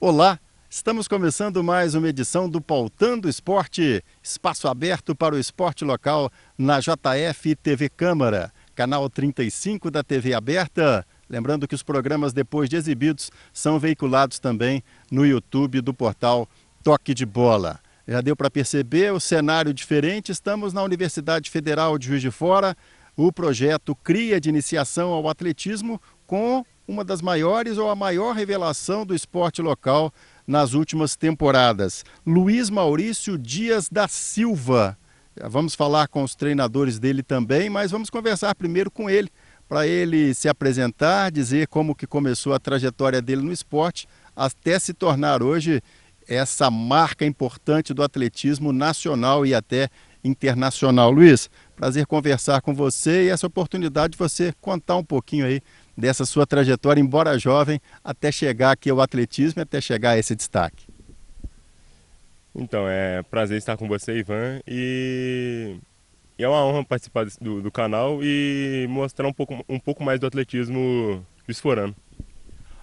Olá, estamos começando mais uma edição do Pautando Esporte, espaço aberto para o esporte local na JF TV Câmara, canal 35 da TV Aberta. Lembrando que os programas, depois de exibidos, são veiculados também no YouTube do portal Toque de Bola. Já deu para perceber o cenário diferente. Estamos na Universidade Federal de Juiz de Fora. O projeto Cria de Iniciação ao Atletismo com uma das maiores ou a maior revelação do esporte local nas últimas temporadas. Luiz Maurício Dias da Silva. Vamos falar com os treinadores dele também, mas vamos conversar primeiro com ele, para ele se apresentar, dizer como que começou a trajetória dele no esporte até se tornar hoje essa marca importante do atletismo nacional e até internacional. Luiz, prazer conversar com você e essa oportunidade de você contar um pouquinho aí dessa sua trajetória, embora jovem, até chegar aqui ao atletismo e até chegar a esse destaque? Então, é prazer estar com você, Ivan, e é uma honra participar do, do canal e mostrar um pouco, um pouco mais do atletismo esforano.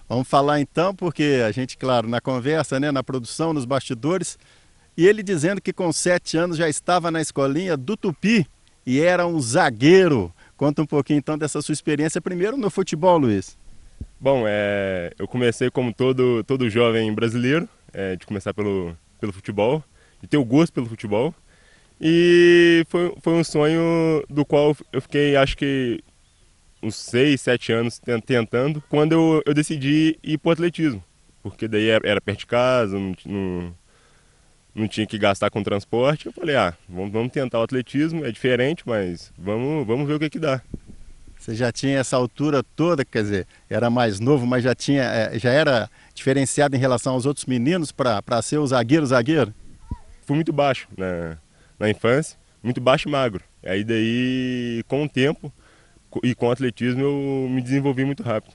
Vamos falar então, porque a gente, claro, na conversa, né, na produção, nos bastidores, e ele dizendo que com sete anos já estava na escolinha do Tupi e era um zagueiro. Conta um pouquinho então dessa sua experiência primeiro no futebol, Luiz. Bom, é, eu comecei como todo, todo jovem brasileiro, é, de começar pelo, pelo futebol, de ter o gosto pelo futebol. E foi, foi um sonho do qual eu fiquei, acho que, uns 6, 7 anos tentando, quando eu, eu decidi ir para o atletismo. Porque daí era, era perto de casa, não, não não tinha que gastar com transporte. Eu falei, ah, vamos, vamos tentar o atletismo, é diferente, mas vamos, vamos ver o que, é que dá. Você já tinha essa altura toda, quer dizer, era mais novo, mas já tinha, é, já era diferenciado em relação aos outros meninos para ser o zagueiro, zagueiro? Fui muito baixo na, na infância, muito baixo e magro. Aí daí, com o tempo e com o atletismo, eu me desenvolvi muito rápido.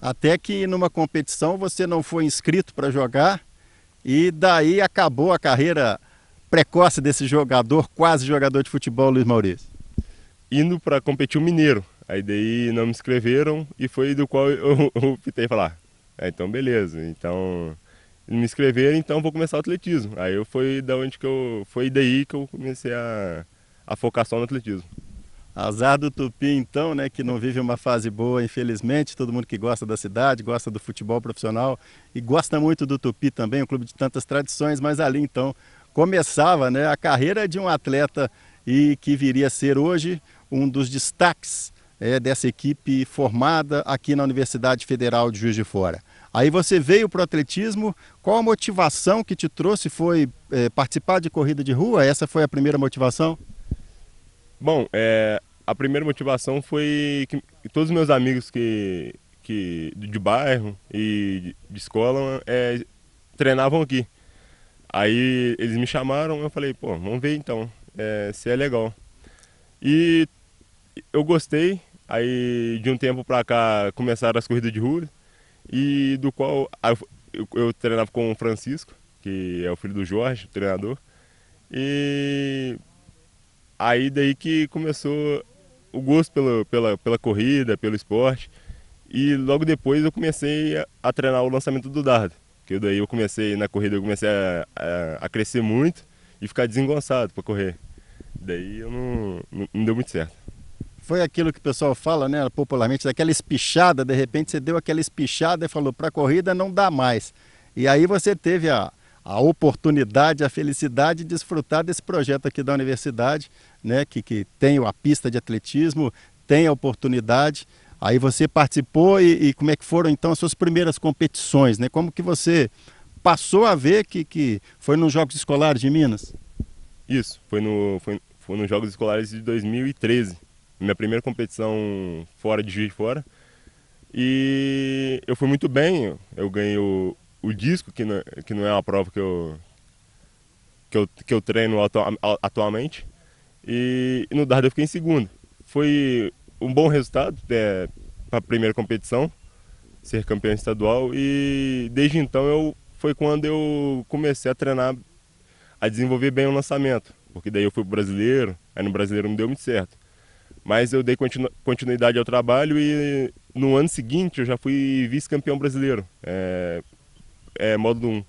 Até que numa competição você não foi inscrito para jogar e daí acabou a carreira precoce desse jogador, quase jogador de futebol, Luiz Maurício? Indo para competir o Mineiro. Aí daí não me inscreveram e foi do qual eu, eu optei falar. É, então beleza, então me inscreveram, então vou começar o atletismo. Aí eu foi da onde que eu foi daí que eu comecei a, a focar só no atletismo. Azar do Tupi, então, né, que não vive uma fase boa, infelizmente. Todo mundo que gosta da cidade, gosta do futebol profissional e gosta muito do Tupi também, um clube de tantas tradições, mas ali então começava né, a carreira de um atleta e que viria a ser hoje um dos destaques é, dessa equipe formada aqui na Universidade Federal de Juiz de Fora. Aí você veio para o atletismo, qual a motivação que te trouxe? Foi é, participar de corrida de rua? Essa foi a primeira motivação? Bom, é, a primeira motivação foi que todos os meus amigos que, que de bairro e de escola é, treinavam aqui. Aí eles me chamaram, eu falei, pô, vamos ver então, é, se é legal. E eu gostei, aí de um tempo pra cá começaram as corridas de rua, e do qual eu, eu, treinava com o Francisco, que é o filho do Jorge, treinador. E aí daí que começou o gosto pela, pela, pela corrida, pelo esporte. E logo depois eu comecei a, a treinar o lançamento do dardo. Que daí eu comecei, na corrida eu comecei a, a, a crescer muito e ficar desengonçado para correr. Daí eu não, não, não, deu muito certo. Foi aquilo que o pessoal fala, né, popularmente, daquela espichada, de repente você deu aquela espichada e falou, para corrida não dá mais. E aí você teve a, a oportunidade, a felicidade de desfrutar desse projeto aqui da universidade, né, que, que tem a pista de atletismo, tem a oportunidade. Aí você participou e, e, como é que foram então as suas primeiras competições, né? Como que você passou a ver que, que foi nos Jogos Escolares de Minas? Isso, foi, no, foi, foi nos Jogos Escolares de 2013. Minha primeira competição fora de Juiz de Fora. E eu fui muito bem, eu ganhei o, o disco, que não, é, que não é uma prova que eu, que eu, que eu treino atual, atualmente. E no dardo eu fiquei em segundo. Foi um bom resultado é, para a primeira competição, ser campeão estadual. E desde então eu foi quando eu comecei a treinar, a desenvolver bem o lançamento. Porque daí eu fui brasileiro, aí no brasileiro não deu muito certo. Mas eu dei continu, continuidade ao trabalho e no ano seguinte eu já fui vice-campeão brasileiro. É, é, módulo 1.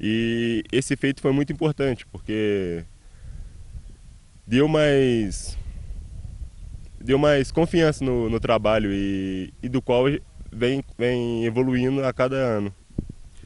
E esse feito foi muito importante, porque deu mais deu mais confiança no, no trabalho e, e, do qual vem, vem evoluindo a cada ano.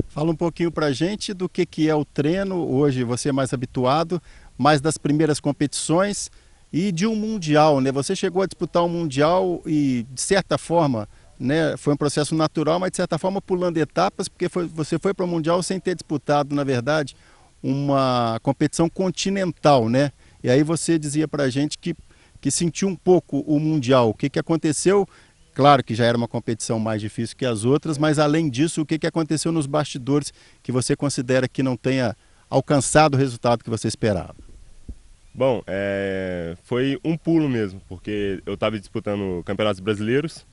Fala um pouquinho pra gente do que, que é o treino hoje, você é mais habituado, mais das primeiras competições e de um mundial, né? Você chegou a disputar um mundial e, de certa forma, né, foi um processo natural, mas de certa forma pulando etapas, porque foi, você foi para o Mundial sem ter disputado, na verdade, uma competição continental, né? E aí você dizia para a gente que, que sentiu um pouco o Mundial. O que, que aconteceu? Claro que já era uma competição mais difícil que as outras, mas além disso, o que, que aconteceu nos bastidores que você considera que não tenha alcançado o resultado que você esperava? Bom, é... foi um pulo mesmo, porque eu estava disputando campeonatos brasileiros,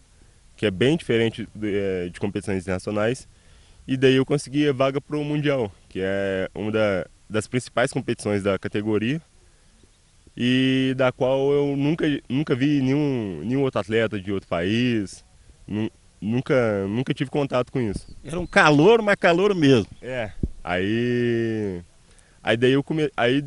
que é bem diferente de, é, de competições internacionais. E daí eu consegui a vaga para o Mundial, que é uma da, das principais competições da categoria e da qual eu nunca, nunca vi nenhum, nenhum outro atleta de outro país, nunca, nunca tive contato com isso. Era um calor, mas calor mesmo. É. Aí. Aí daí eu come... Aí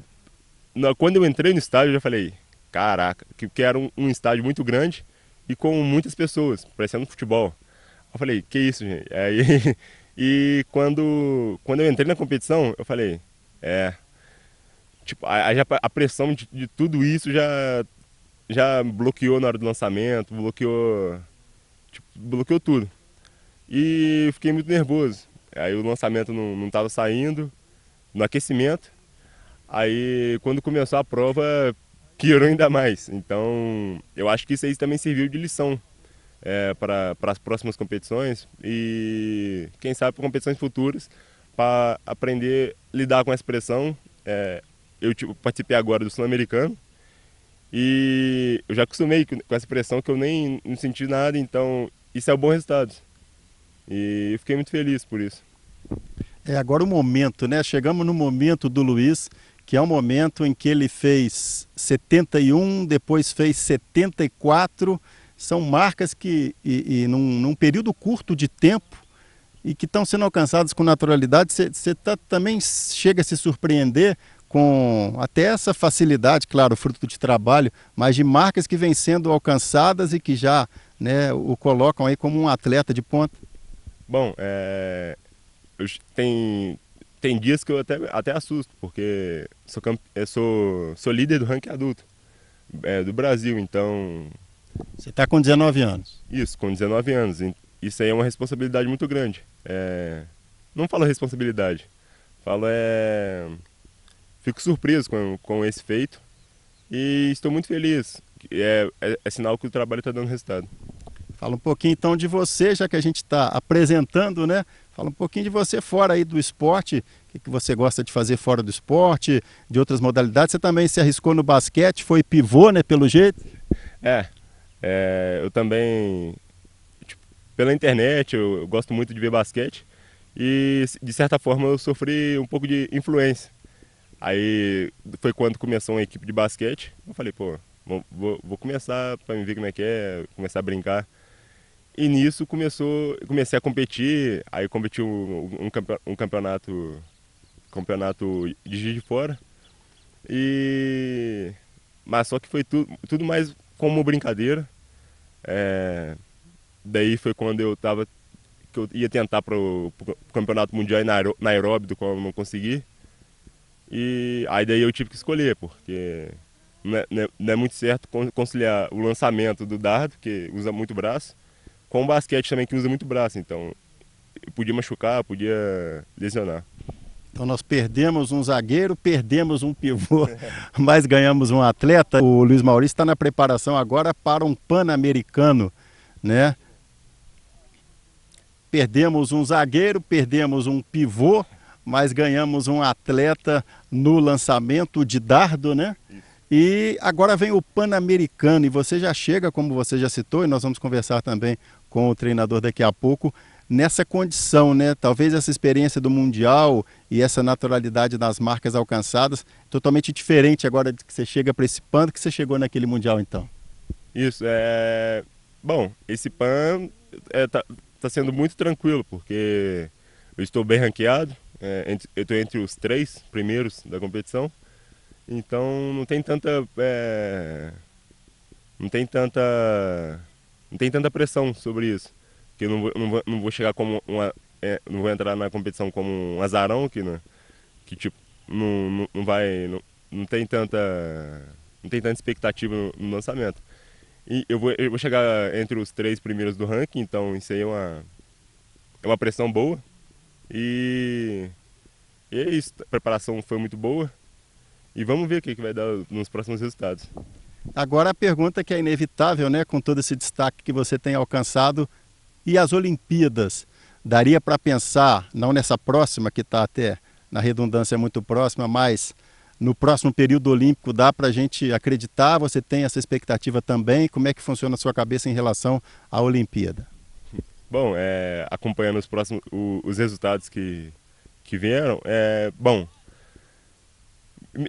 quando eu entrei no estádio eu já falei, caraca, que, que era um, um estádio muito grande e com muitas pessoas, parecendo futebol. Eu falei, que isso, gente? Aí, e quando, quando eu entrei na competição, eu falei, é. Tipo, a, a pressão de, de tudo isso já, já bloqueou na hora do lançamento, bloqueou. Tipo, bloqueou tudo. E fiquei muito nervoso. Aí o lançamento não estava saindo, no aquecimento. Aí quando começou a prova, piorou ainda mais. Então, eu acho que isso aí também serviu de lição é, para as próximas competições e, quem sabe, para competições futuras, para aprender a lidar com essa pressão. É, eu tipo, participei agora do Sul-Americano e eu já acostumei com essa pressão que eu nem não senti nada, então isso é um bom resultado. E eu fiquei muito feliz por isso. É agora o momento, né? Chegamos no momento do Luiz que é um momento em que ele fez 71, depois fez 74. São marcas que, e, e num, num, período curto de tempo, e que estão sendo alcançadas com naturalidade, você tá, também chega a se surpreender com até essa facilidade, claro, fruto de trabalho, mas de marcas que vêm sendo alcançadas e que já né, o colocam aí como um atleta de ponta? Bom, é, tem, tem dias que eu até, até assusto, porque sou, camp... Eh, sou, sou líder do ranking adulto é, do Brasil, então. Você está com 19 anos? Isso, com 19 anos. Isso aí é uma responsabilidade muito grande. É... Não falo responsabilidade, falo é. Fico surpreso com, com esse feito e estou muito feliz. É, é, é sinal que o trabalho está dando resultado. Fala um pouquinho então de você, já que a gente está apresentando, né? Fala um pouquinho de você fora aí do esporte, o que você gosta de fazer fora do esporte, de outras modalidades. Você também se arriscou no basquete, foi pivô, né, pelo jeito? É, é eu também, tipo, pela internet, eu, eu gosto muito de ver basquete e, de certa forma, eu sofri um pouco de influência. Aí foi quando começou uma equipe de basquete, eu falei, pô, vou, vou começar para me ver como é que é, começar a brincar. E nisso começou, comecei a competir, aí competi um, um, um campeonato campeonato de Juiz de Fora. E... Mas só que foi tudo, tudo mais como brincadeira. É... Daí foi quando eu tava que eu ia tentar para o campeonato mundial em Nairobi, do qual eu não consegui. E aí daí eu tive que escolher, porque não é, não é, é muito certo conciliar o lançamento do dardo, que usa muito braço, com basquete também, que usa muito braço, então podia machucar, podia lesionar. Então nós perdemos um zagueiro, perdemos um pivô, mas ganhamos um atleta. O Luiz Maurício está na preparação agora para um pan-americano, né? Perdemos um zagueiro, perdemos um pivô, mas ganhamos um atleta no lançamento de dardo, né? E agora vem o Pan-Americano e você já chega, como você já citou, e nós vamos conversar também com o treinador daqui a pouco nessa condição, né? Talvez essa experiência do Mundial e essa naturalidade das marcas alcançadas, totalmente diferente agora que você chega para esse PAN que você chegou naquele Mundial, então. Isso, é... Bom, esse PAN está é, tá, tá sendo muito tranquilo, porque eu estou bem ranqueado, é, eu estou entre os três primeiros da competição, então não tem tanta... É... Não tem tanta não tem tanta pressão sobre isso. Que eu não vou, não vou, chegar como uma. É, não vou entrar na competição como um azarão que, né? que tipo, não, não, não vai. Não, não tem tanta. Não tem tanta expectativa no, no lançamento. E eu vou, eu vou chegar entre os três primeiros do ranking, então isso aí é uma, é uma pressão boa. E, e é isso, a preparação foi muito boa. E vamos ver o que, que vai dar nos próximos resultados. Agora a pergunta que é inevitável, né, com todo esse destaque que você tem alcançado, e as Olimpíadas? Daria para pensar, não nessa próxima, que está até na redundância muito próxima, mas no próximo período olímpico dá para a gente acreditar? Você tem essa expectativa também? Como é que funciona a sua cabeça em relação à Olimpíada? Bom, é, acompanhando os próximos o, os resultados que, que vieram, é, bom,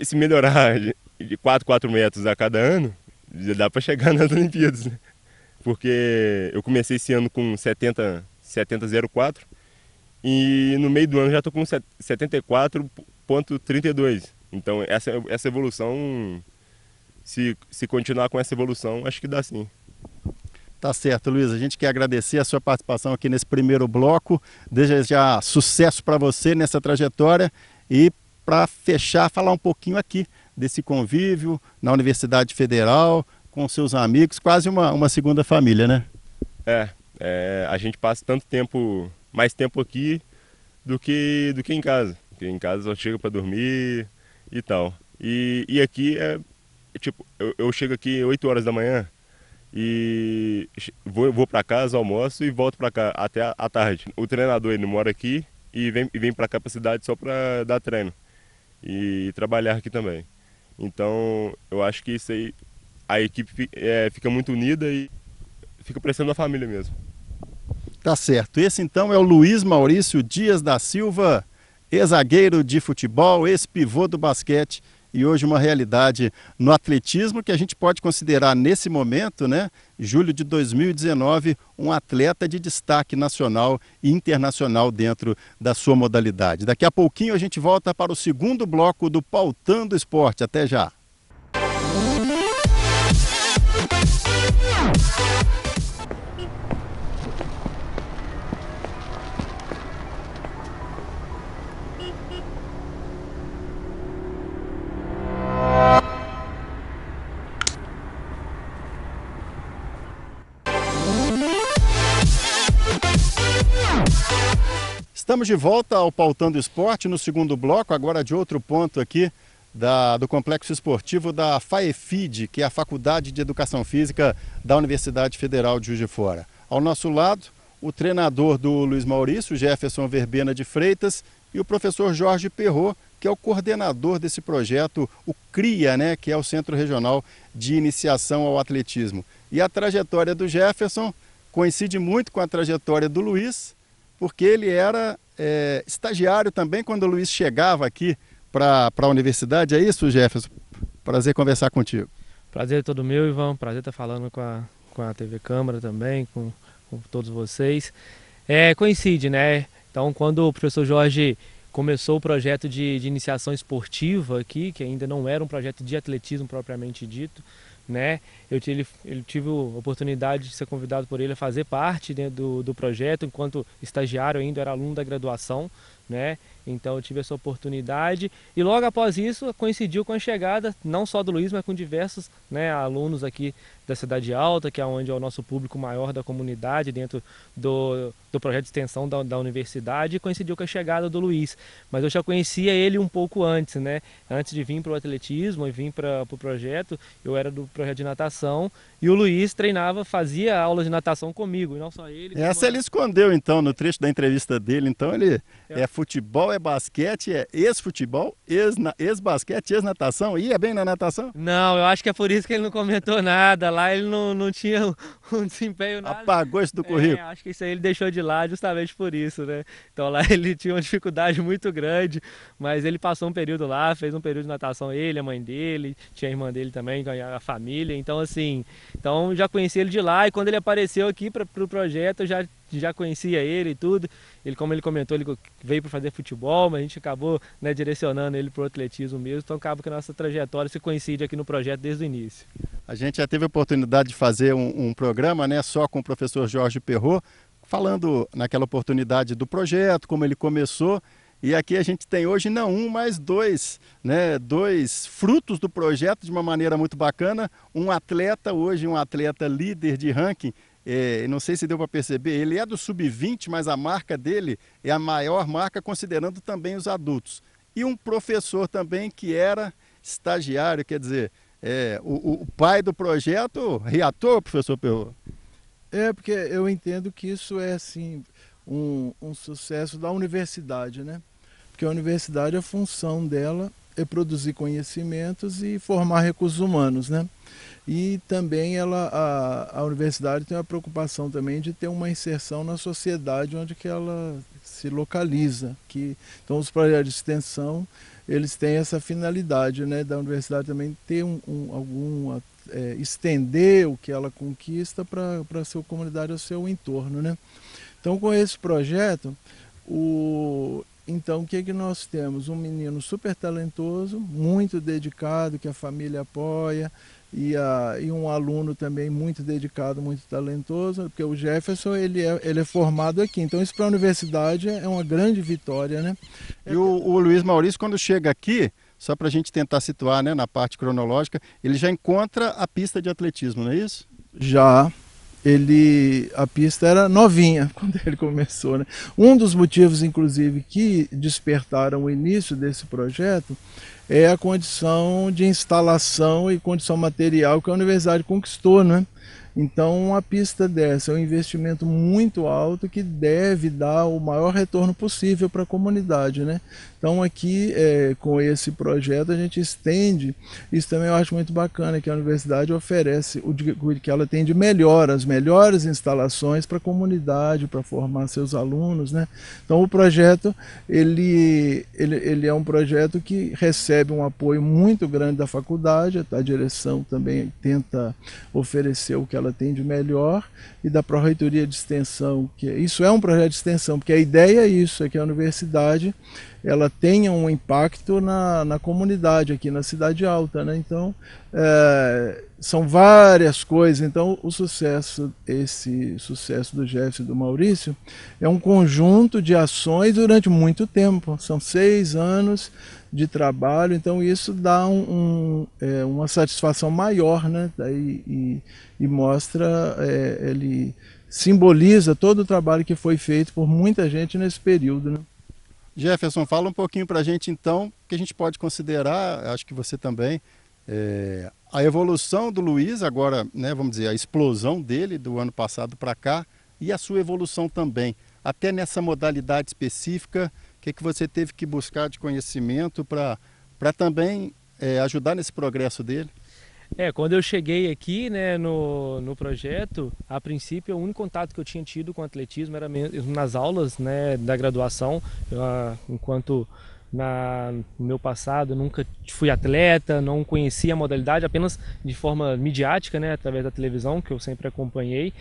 se melhorar de 4, 4 metros a cada ano, já dá para chegar nas Olimpíadas, né? Porque eu comecei esse ano com 70, 70,04 e no meio do ano já estou com 74,32. Então essa, essa evolução, se, se continuar com essa evolução, acho que dá sim. Tá certo, Luiz. A gente quer agradecer a sua participação aqui nesse primeiro bloco. Desejar sucesso para você nessa trajetória e para fechar, falar um pouquinho aqui desse convívio na Universidade Federal, com seus amigos, quase uma, uma segunda família, né? É, é, a gente passa tanto tempo, mais tempo aqui do que, do que em casa. Porque em casa só chega para dormir e tal. E, e aqui é, tipo, eu, eu chego aqui 8 horas da manhã, e vou, vou para casa, almoço e volto para cá até a, a, tarde. O treinador ele mora aqui e vem, e vem para cá para cidade só para dar treino e trabalhar aqui também. Então, eu acho que isso aí, a equipe é, fica muito unida e fica parecendo uma família mesmo. Tá certo. Esse então é o Luiz Maurício Dias da Silva, ex-zagueiro de futebol, ex-pivô do basquete e hoje uma realidade no atletismo que a gente pode considerar nesse momento, né, julho de 2019, um atleta de destaque nacional e internacional dentro da sua modalidade. Daqui a pouquinho a gente volta para o segundo bloco do Pautando Esporte. Até já! Estamos de volta ao Pautando Esporte no segundo bloco, agora de outro ponto aqui da, do Complexo Esportivo da FAEFID, que é a Faculdade de Educação Física da Universidade Federal de Juiz de Fora. Ao nosso lado, o treinador do Luiz Maurício, Jefferson Verbena de Freitas, e o professor Jorge Perrot, que é o coordenador desse projeto, o CRIA, né, que é o Centro Regional de Iniciação ao Atletismo. E a trajetória do Jefferson coincide muito com a trajetória do Luiz, porque ele era é, estagiário também quando o Luiz chegava aqui para a universidade. É isso, Jefferson? Prazer conversar contigo. Prazer é todo meu, Ivan. Prazer estar falando com a, com a TV Câmara também, com, com todos vocês. É, coincide, né? Então, quando o professor Jorge começou o projeto de, de iniciação esportiva aqui, que ainda não era um projeto de atletismo propriamente dito, né? Eu tive, ele tive a oportunidade de ser convidado por ele a fazer parte né, do, do projeto, enquanto estagiário ainda era aluno da graduação, né? Então eu tive essa oportunidade e logo após isso coincidiu com a chegada não só do Luiz, mas com diversos né, alunos aqui da Cidade Alta, que é onde é o nosso público maior da comunidade, dentro do, do projeto de extensão da, da universidade, e coincidiu com a chegada do Luiz. Mas eu já conhecia ele um pouco antes, né? Antes de vir para o atletismo e vir para o pro projeto, eu era do projeto de natação, e o Luiz treinava, fazia aula de natação comigo, e não só ele. Essa como... ele escondeu, então, no trecho da entrevista dele. Então, ele é, é futebol, é basquete, é ex-futebol, ex-basquete, ex ex-natação, ia bem na natação? Não, eu acho que é por isso que ele não comentou nada lá lá ele não, não tinha um desempenho nada. Apagou isso do é, currículo. É, acho que isso aí ele deixou de lá justamente por isso, né? Então lá ele tinha uma dificuldade muito grande, mas ele passou um período lá, fez um período de natação ele, a mãe dele, tinha a irmã dele também, a família. Então assim, então já conheci ele de lá e quando ele apareceu aqui para o pro projeto, eu já já conhecia ele e tudo. Ele, como ele comentou, ele veio para fazer futebol, mas a gente acabou né, direcionando ele para o atletismo mesmo. Então acaba que a nossa trajetória se coincide aqui no projeto desde o início. A gente já teve a oportunidade de fazer um, um programa né, só com o professor Jorge Perrot, falando naquela oportunidade do projeto, como ele começou. E aqui a gente tem hoje não um, mas dois, né? Dois frutos do projeto de uma maneira muito bacana. Um atleta hoje, um atleta líder de ranking é, não sei se deu para perceber, ele é do sub-20, mas a marca dele é a maior marca, considerando também os adultos. E um professor também que era estagiário, quer dizer, é, o, o, pai do projeto reator, professor Perro. É, porque eu entendo que isso é, assim, um, um sucesso da universidade, né? Porque a universidade, a função dela é produzir conhecimentos e formar recursos humanos, né? E também ela, a, a universidade tem a preocupação também de ter uma inserção na sociedade onde que ela se localiza. Que, então os projetos de extensão, eles têm essa finalidade né, da universidade também ter um, um algum, é, estender o que ela conquista para a sua comunidade, ao seu entorno. Né? Então com esse projeto, o, então, o que, que nós temos? Um menino super talentoso, muito dedicado, que a família apoia, e, a, e um aluno também muito dedicado, muito talentoso, porque o Jefferson ele é, ele é formado aqui. Então, isso para a universidade é uma grande vitória. Né? E o, o Luiz Maurício, quando chega aqui, só para a gente tentar situar né, na parte cronológica, ele já encontra a pista de atletismo, não é isso? Já, ele a pista era novinha quando ele começou. Né? Um dos motivos, inclusive, que despertaram o início desse projeto é a condição de instalação e condição material que a universidade conquistou. Né? Então, a pista dessa é um investimento muito alto que deve dar o maior retorno possível para a comunidade. Né? Então aqui é, com esse projeto a gente estende, isso também eu acho muito bacana, que a universidade oferece o que ela tem de melhor, as melhores instalações para a comunidade, para formar seus alunos. Né? Então o projeto ele, ele, ele é um projeto que recebe um apoio muito grande da faculdade, a direção também tenta oferecer o que ela tem de melhor, e da Pró-Reitoria de Extensão, que é, isso é um projeto de extensão, porque a ideia é isso, é que a universidade ela tenha um impacto na, na comunidade aqui na Cidade Alta. Né? Então, é, são várias coisas. Então, o sucesso, esse sucesso do Jefferson e do Maurício, é um conjunto de ações durante muito tempo. São seis anos de trabalho, então isso dá um, um, é, uma satisfação maior, né? Daí, e, e mostra, é, ele simboliza todo o trabalho que foi feito por muita gente nesse período. Né? Jefferson, fala um pouquinho para a gente então, que a gente pode considerar, acho que você também, é, a evolução do Luiz agora, né, vamos dizer, a explosão dele do ano passado para cá e a sua evolução também. Até nessa modalidade específica, o que, é que você teve que buscar de conhecimento para também é, ajudar nesse progresso dele? É, quando eu cheguei aqui né, no, no projeto, a princípio o único contato que eu tinha tido com o atletismo era mesmo nas aulas né, da graduação, eu, ah, enquanto na, no meu passado nunca fui atleta, não conhecia a modalidade, apenas de forma midiática, né, através da televisão, que eu sempre acompanhei.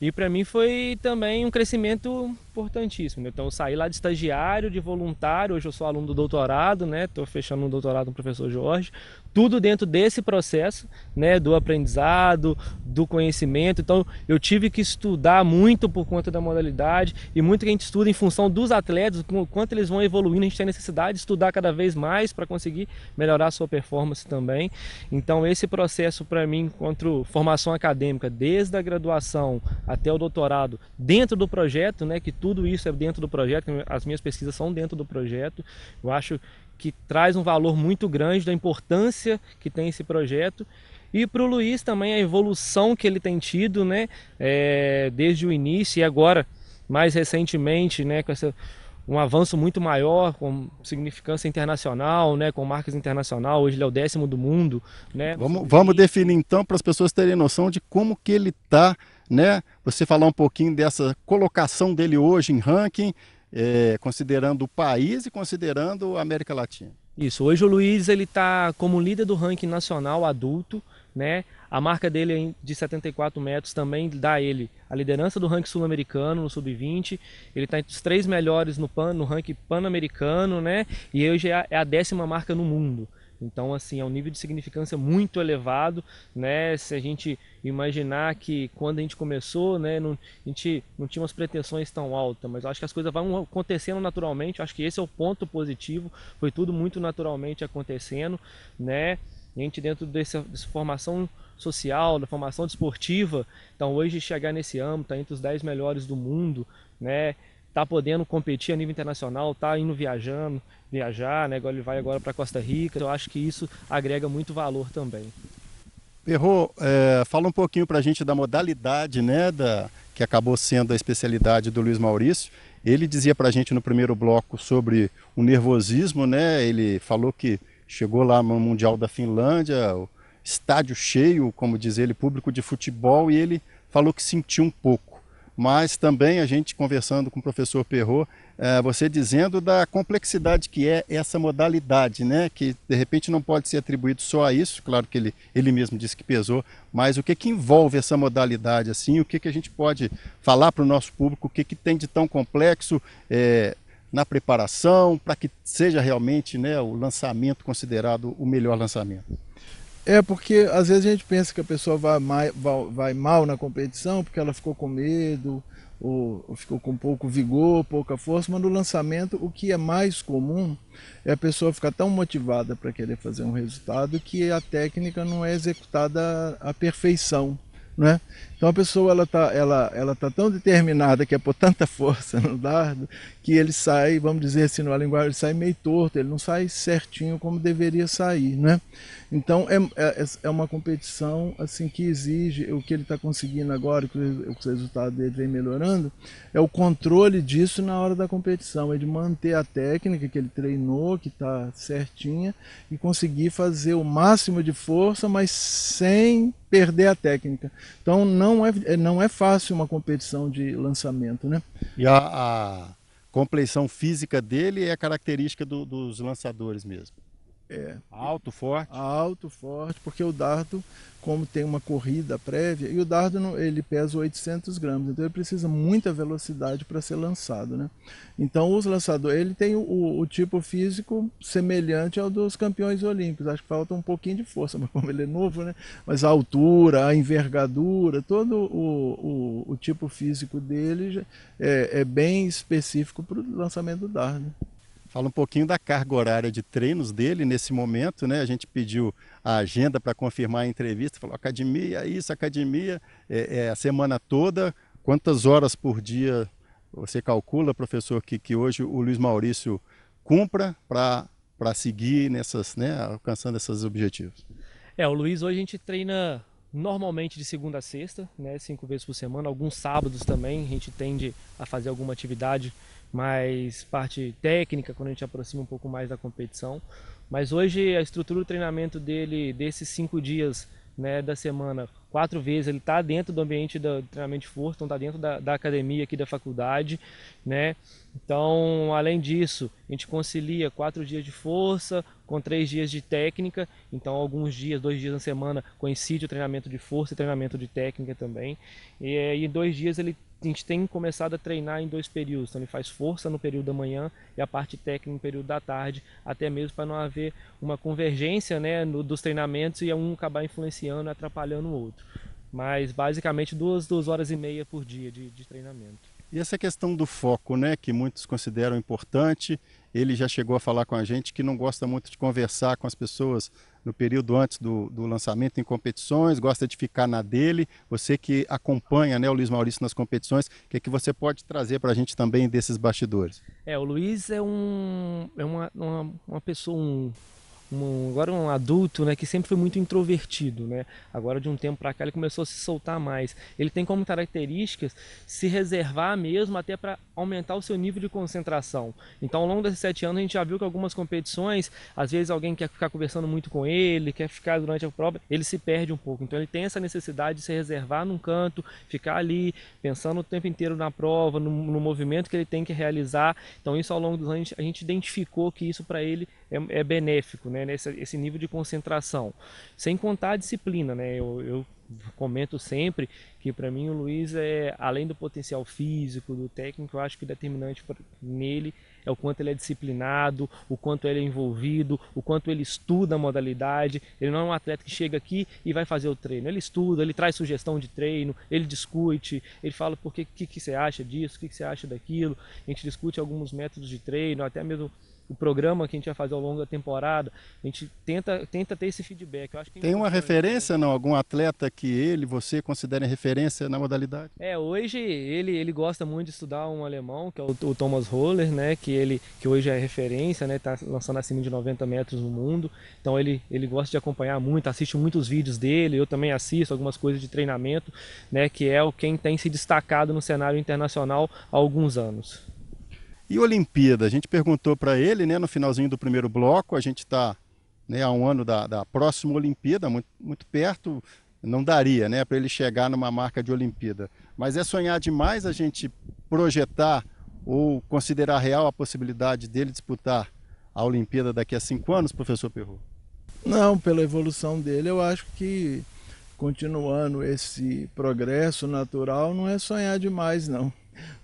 E para mim foi também um crescimento importantíssimo. Né? Então eu saí lá de estagiário, de voluntário, hoje eu sou aluno do doutorado, né? Estou fechando um doutorado com o professor Jorge. Tudo dentro desse processo, né? Do aprendizado, do conhecimento. Então eu tive que estudar muito por conta da modalidade e muito que a gente estuda em função dos atletas, o quanto eles vão evoluindo. A gente tem necessidade de estudar cada vez mais para conseguir melhorar a sua performance também. Então esse processo para mim, enquanto formação acadêmica, desde a graduação até o doutorado dentro do projeto, né, que tudo isso é dentro do projeto, as minhas pesquisas são dentro do projeto. Eu acho que traz um valor muito grande da importância que tem esse projeto. E para o Luiz também a evolução que ele tem tido, né, é, desde o início e agora mais recentemente, né, com essa um avanço muito maior, com significância internacional, né, com marcas internacional, hoje ele é o décimo do mundo. Né? Vamos, vamos definir então para as pessoas terem noção de como que ele está, né? Você falar um pouquinho dessa colocação dele hoje em ranking, é, considerando o país e considerando a América Latina. Isso, hoje o Luiz ele está como líder do ranking nacional adulto, né? A marca dele de 74 metros também dá a ele a liderança do ranking sul-americano no sub-20. Ele está entre os três melhores no, pan, no ranking pan-americano, né? E hoje é, é a décima marca no mundo. Então, assim, é um nível de significância muito elevado, né? Se a gente imaginar que quando a gente começou, né, não, a gente não tinha umas pretensões tão altas, mas acho que as coisas vão acontecendo naturalmente. Acho que esse é o ponto positivo. Foi tudo muito naturalmente acontecendo, né? gente dentro dessa, dessa formação social, da formação desportiva, então hoje chegar nesse âmbito, tá entre os 10 melhores do mundo, né, tá podendo competir a nível internacional, tá indo viajando, viajar, né, agora ele vai agora para Costa Rica, então eu acho que isso agrega muito valor também. Perro, é, fala um pouquinho para a gente da modalidade, né, da, que acabou sendo a especialidade do Luiz Maurício. Ele dizia para a gente no primeiro bloco sobre o nervosismo, né? Ele falou que Chegou lá no Mundial da Finlândia, estádio cheio, como diz ele, público de futebol, e ele falou que sentiu um pouco. Mas também a gente conversando com o professor Perrot, é, eh, você dizendo da complexidade que é essa modalidade, né? que de repente não pode ser atribuído só a isso, claro que ele, ele mesmo disse que pesou, mas o que, que envolve essa modalidade assim, o que, que a gente pode falar para o nosso público, o que, que tem de tão complexo, é, na preparação, para que seja realmente né, o lançamento considerado o melhor lançamento? É, porque às vezes a gente pensa que a pessoa vai, vai, vai mal na competição porque ela ficou com medo, ou, ou ficou com pouco vigor, pouca força, mas no lançamento o que é mais comum é a pessoa ficar tão motivada para querer fazer um resultado que a técnica não é executada à perfeição. Né? Então a pessoa ela tá, ela, ela tá tão determinada que é por tanta força no dardo que ele sai, vamos dizer assim, numa linguagem, ele sai meio torto, ele não sai certinho como deveria sair, né? Então é, é, é uma competição assim que exige o que ele está conseguindo agora, que o, que o resultado dele vem melhorando, é o controle disso na hora da competição, é de manter a técnica que ele treinou, que está certinha e conseguir fazer o máximo de força, mas sem perder a técnica. Então não não é, não é fácil uma competição de lançamento, né? E a, a compleição física dele é característica do, dos lançadores mesmo. É. Alto, forte? Alto, forte, porque o dardo, como tem uma corrida prévia, e o dardo ele pesa 800 gramas, então ele precisa muita velocidade para ser lançado. Né? Então, os lançadores, ele tem o, o, tipo físico semelhante ao dos campeões olímpicos, acho que falta um pouquinho de força, mas como ele é novo, né? mas a altura, a envergadura, todo o, o, o tipo físico dele é, é bem específico para o lançamento do dardo. Fala um pouquinho da carga horária de treinos dele nesse momento, né? A gente pediu a agenda para confirmar a entrevista, falou academia, isso, academia, é, é, a semana toda. Quantas horas por dia você calcula, professor, que, que hoje o Luiz Maurício cumpra para seguir nessas, né, alcançando esses objetivos? É, o Luiz hoje a gente treina normalmente de segunda a sexta, né, cinco vezes por semana. Alguns sábados também a gente tende a fazer alguma atividade mais parte técnica, quando a gente aproxima um pouco mais da competição. Mas hoje a estrutura do treinamento dele, desses cinco dias né, da semana, quatro vezes, ele está dentro do ambiente do treinamento de força, então está dentro da, da, academia aqui da faculdade, né? Então, além disso, a gente concilia quatro dias de força com três dias de técnica, então alguns dias, dois dias na semana coincide o treinamento de força e treinamento de técnica também, e, e dois dias ele a gente tem começado a treinar em dois períodos. Então ele faz força no período da manhã e a parte técnica no período da tarde, até mesmo para não haver uma convergência né, no, dos treinamentos e um acabar influenciando e atrapalhando o outro. Mas basicamente duas, duas horas e meia por dia de, de treinamento. E essa questão do foco, né, que muitos consideram importante, ele já chegou a falar com a gente que não gosta muito de conversar com as pessoas no período antes do, do lançamento em competições, gosta de ficar na dele. Você que acompanha né, o Luiz Maurício nas competições, o que, é que você pode trazer para a gente também desses bastidores? É, o Luiz é, um, é uma, uma, uma pessoa, um, um, agora um adulto, né, que sempre foi muito introvertido, né? Agora de um tempo para cá ele começou a se soltar mais. Ele tem como características se reservar mesmo até para aumentar o seu nível de concentração. Então, ao longo desses sete anos a gente já viu que algumas competições, às vezes alguém quer ficar conversando muito com ele, quer ficar durante a prova, ele se perde um pouco. Então, ele tem essa necessidade de se reservar num canto, ficar ali pensando o tempo inteiro na prova, no, no movimento que ele tem que realizar. Então, isso ao longo dos anos a gente, a gente identificou que isso para ele é, é benéfico, né? Nesse, esse nível de concentração. Sem contar a disciplina, né? eu, eu comento sempre que para mim o Luiz é além do potencial físico, do técnico, eu acho que determinante pra, nele é o quanto ele é disciplinado, o quanto ele é envolvido, o quanto ele estuda a modalidade. Ele não é um atleta que chega aqui e vai fazer o treino. Ele estuda, ele traz sugestão de treino, ele discute, ele fala por que que, que você acha disso, o que, que você acha daquilo. A gente discute alguns métodos de treino, até mesmo o programa que a gente vai fazer ao longo da temporada. A gente tenta, tenta ter esse feedback. Eu acho que Tem uma referência, não? Algum atleta que ele, você considerem referência na modalidade? É, hoje ele, ele gosta muito de estudar um alemão, que é o, o Thomas Roller, né? Que ele que hoje é referência, né? Está lançando acima de 90 metros no mundo. Então ele, ele gosta de acompanhar muito, assiste muitos vídeos dele, eu também assisto algumas coisas de treinamento, né? Que é o quem tem se destacado no cenário internacional há alguns anos. E Olimpíada, a gente perguntou para ele, né, no finalzinho do primeiro bloco, a gente está né, a um ano da, da próxima Olimpíada, muito, muito perto, não daria né, para ele chegar numa marca de Olimpíada. Mas é sonhar demais a gente projetar ou considerar real a possibilidade dele disputar a Olimpíada daqui a cinco anos, professor Perro? Não, pela evolução dele, eu acho que continuando esse progresso natural não é sonhar demais, não.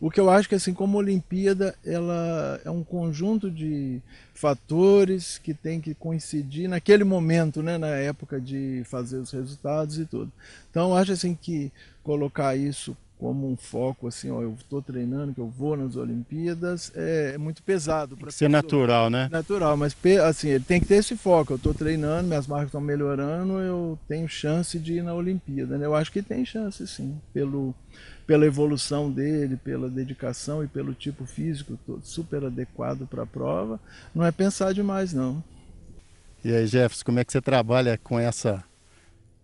O que eu acho que, assim como a Olimpíada, ela é um conjunto de fatores que tem que coincidir naquele momento, né, na época de fazer os resultados e tudo. Então, acho assim que colocar isso como um foco assim, ó, eu estou treinando, que eu vou nas Olimpíadas, é, é muito pesado. Para ser natural, né? Natural, mas assim, ele tem que ter esse foco. Eu estou treinando, minhas marcas estão melhorando, eu tenho chance de ir na Olimpíada. Né? Eu acho que tem chance, sim, pelo, pela evolução dele, pela dedicação e pelo tipo físico super adequado para a prova. Não é pensar demais, não. E aí, Jefferson, como é que você trabalha com essa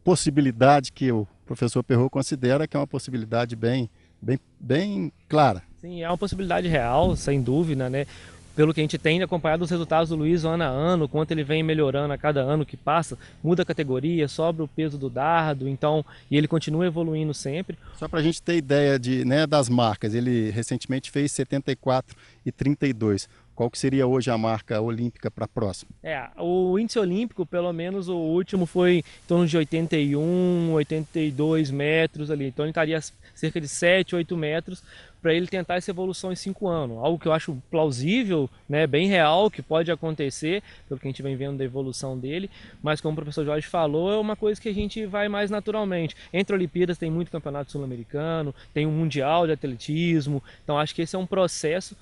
possibilidade que eu professor Perro considera que é uma possibilidade bem, bem, bem clara. Sim, é uma possibilidade real, sem dúvida, né? Pelo que a gente tem acompanhado os resultados do Luiz ano a ano, quanto ele vem melhorando a cada ano que passa, muda a categoria, sobra o peso do dardo, então, e ele continua evoluindo sempre. Só para a gente ter ideia de, né, das marcas, ele recentemente fez 74 e 32. Qual que seria hoje a marca olímpica para a próxima? É, o índice olímpico, pelo menos o último, foi em torno de 81, 82 metros ali. Então ele estaria cerca de 7, 8 metros para ele tentar essa evolução em cinco anos. Algo que eu acho plausível, né, bem real, que pode acontecer, pelo que a gente vem vendo da evolução dele. Mas como o professor Jorge falou, é uma coisa que a gente vai mais naturalmente. Entre Olimpíadas tem muito campeonato sul-americano, tem o um Mundial de Atletismo. Então acho que esse é um processo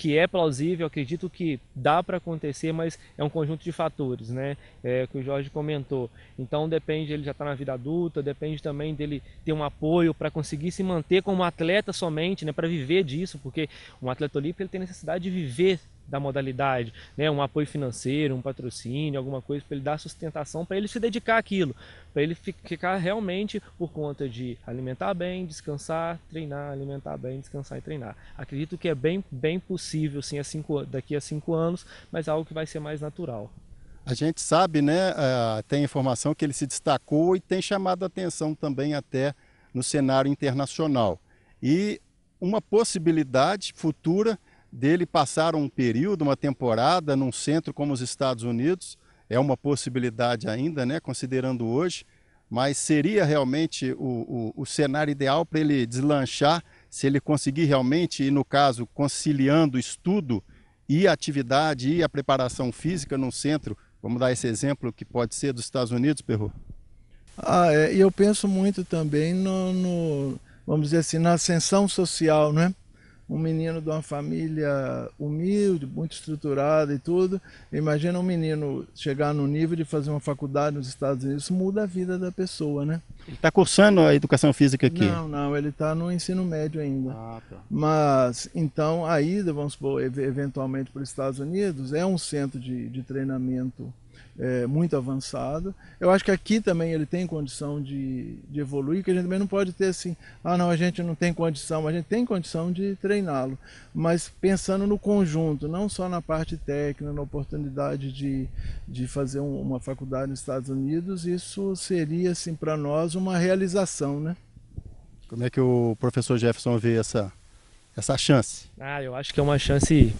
que é plausível, acredito que dá para acontecer, mas é um conjunto de fatores, né? É, que o Jorge comentou. Então depende, ele já está na vida adulta, depende também dele ter um apoio para conseguir se manter como atleta somente, né? Para viver disso, porque um atleta olímpico ele tem necessidade de viver da modalidade, né, um apoio financeiro, um patrocínio, alguma coisa para ele dar sustentação, para ele se dedicar àquilo, para ele ficar realmente por conta de alimentar bem, descansar, treinar, alimentar bem, descansar e treinar. Acredito que é bem, bem possível, sim, a cinco, daqui a cinco anos, mas algo que vai ser mais natural. A gente sabe, né, é, tem informação que ele se destacou e tem chamado a atenção também até no cenário internacional. E uma possibilidade futura dele passar um período, uma temporada num centro como os Estados Unidos, é uma possibilidade ainda, né, considerando hoje, mas seria realmente o, o, o cenário ideal para ele deslanchar, se ele conseguir realmente, e no caso, conciliando estudo e atividade e a preparação física num centro, vamos dar esse exemplo que pode ser dos Estados Unidos, Perro? Ah, é, eu penso muito também no, no, vamos dizer assim, na ascensão social, né? um menino de uma família humilde, muito estruturada e tudo. Imagina um menino chegar no nível de fazer uma faculdade nos Estados Unidos, isso muda a vida da pessoa, né? Ele está cursando a educação física aqui? Não, não, ele está no ensino médio ainda. Ah, tá. Mas, então, a ida, vamos supor, eventualmente para os Estados Unidos, é um centro de, de treinamento é, muito avançado. Eu acho que aqui também ele tem condição de, de evoluir, que a gente também não pode ter assim, ah não, a gente não tem condição, a gente tem condição de treiná-lo, mas pensando no conjunto, não só na parte técnica, na oportunidade de, de fazer um, uma faculdade nos Estados Unidos, isso seria assim para nós uma realização, né? Como é que o professor Jefferson vê essa, essa chance? Ah, eu acho que é uma chance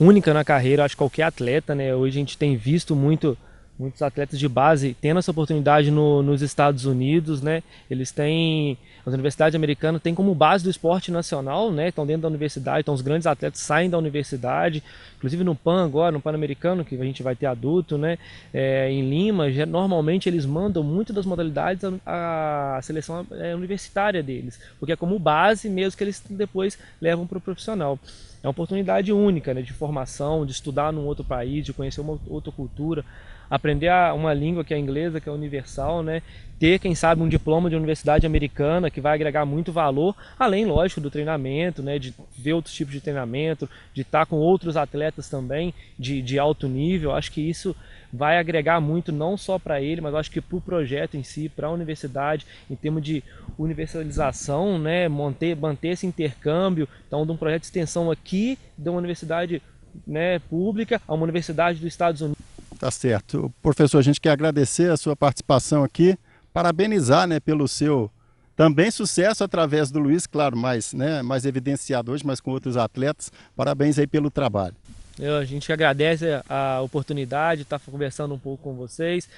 única na carreira, acho que qualquer atleta, né? Hoje a gente tem visto muito muitos atletas de base tendo essa oportunidade no, nos Estados Unidos, né? Eles têm as universidades americanas têm como base do esporte nacional, né? Estão dentro da universidade, então os grandes atletas saem da universidade, inclusive no Pan agora, no Pan-Americano que a gente vai ter adulto, né? É, em Lima, já, normalmente eles mandam muito das modalidades à seleção é, universitária deles, porque é como base mesmo que eles depois levam para o profissional. É uma oportunidade única né, de formação, de estudar num outro país, de conhecer uma outra cultura, aprender uma língua que é a inglesa, que é universal, né? ter, quem sabe, um diploma de universidade americana que vai agregar muito valor, além, lógico, do treinamento, né? de ver outros tipos de treinamento, de estar com outros atletas também de, de alto nível. Acho que isso vai agregar muito não só para ele, mas acho que para o projeto em si, para a universidade, em termos de universalização, né, manter, manter esse intercâmbio, então de um projeto de extensão aqui, de uma universidade né, pública a uma universidade dos Estados Unidos. Tá certo. Professor, a gente quer agradecer a sua participação aqui, parabenizar né, pelo seu também sucesso através do Luiz, claro, mais, né, mais evidenciado hoje, mas com outros atletas. Parabéns aí pelo trabalho. Eu, a gente agradece a oportunidade de estar conversando um pouco com vocês,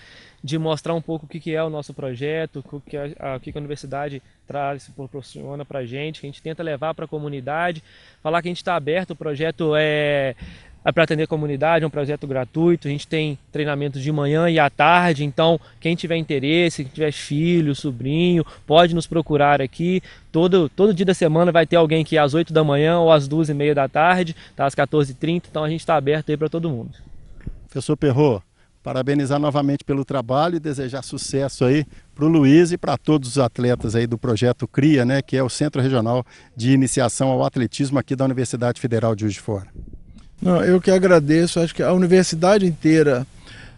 de mostrar um pouco o que, que é o nosso projeto, o que a, o que a universidade traz, proporciona para a gente, que a gente tenta levar para a comunidade, falar que a gente está aberto, o projeto é é para atender a comunidade, é um projeto gratuito. A gente tem treinamentos de manhã e à tarde, então quem tiver interesse, quem tiver filho, sobrinho, pode nos procurar aqui. Todo, todo dia da semana vai ter alguém que às 8 da manhã ou às 12 e meia da tarde, tá? às 14h30, então a gente está aberto aí para todo mundo. Professor Perro, parabenizar novamente pelo trabalho e desejar sucesso aí para o Luiz e para todos os atletas aí do projeto CRIA, né, que é o Centro Regional de Iniciação ao Atletismo aqui da Universidade Federal de Juiz de Fora. Não, eu que agradeço, acho que a universidade inteira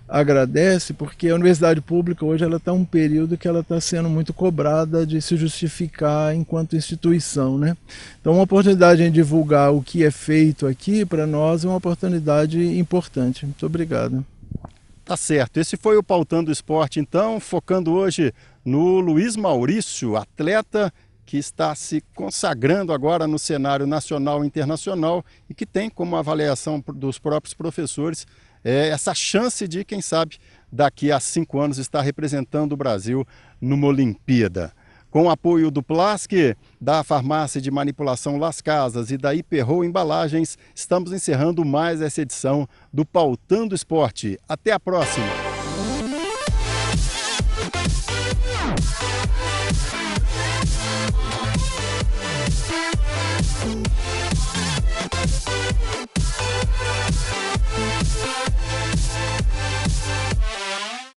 agradece, porque a universidade pública hoje ela está um período que ela está sendo muito cobrada de se justificar enquanto instituição, né? Então, uma oportunidade em divulgar o que é feito aqui para nós é uma oportunidade importante. Muito obrigado. Tá certo. Esse foi o pautando esporte, então, focando hoje no Luiz Maurício, atleta que está se consagrando agora no cenário nacional e internacional e que tem como avaliação dos próprios professores é, essa chance de, quem sabe, daqui a cinco anos estar representando o Brasil numa Olimpíada. Com o apoio do Plasque da farmácia de manipulação Las Casas e da Hiperro Embalagens, estamos encerrando mais essa edição do Pautando Esporte. Até a próxima!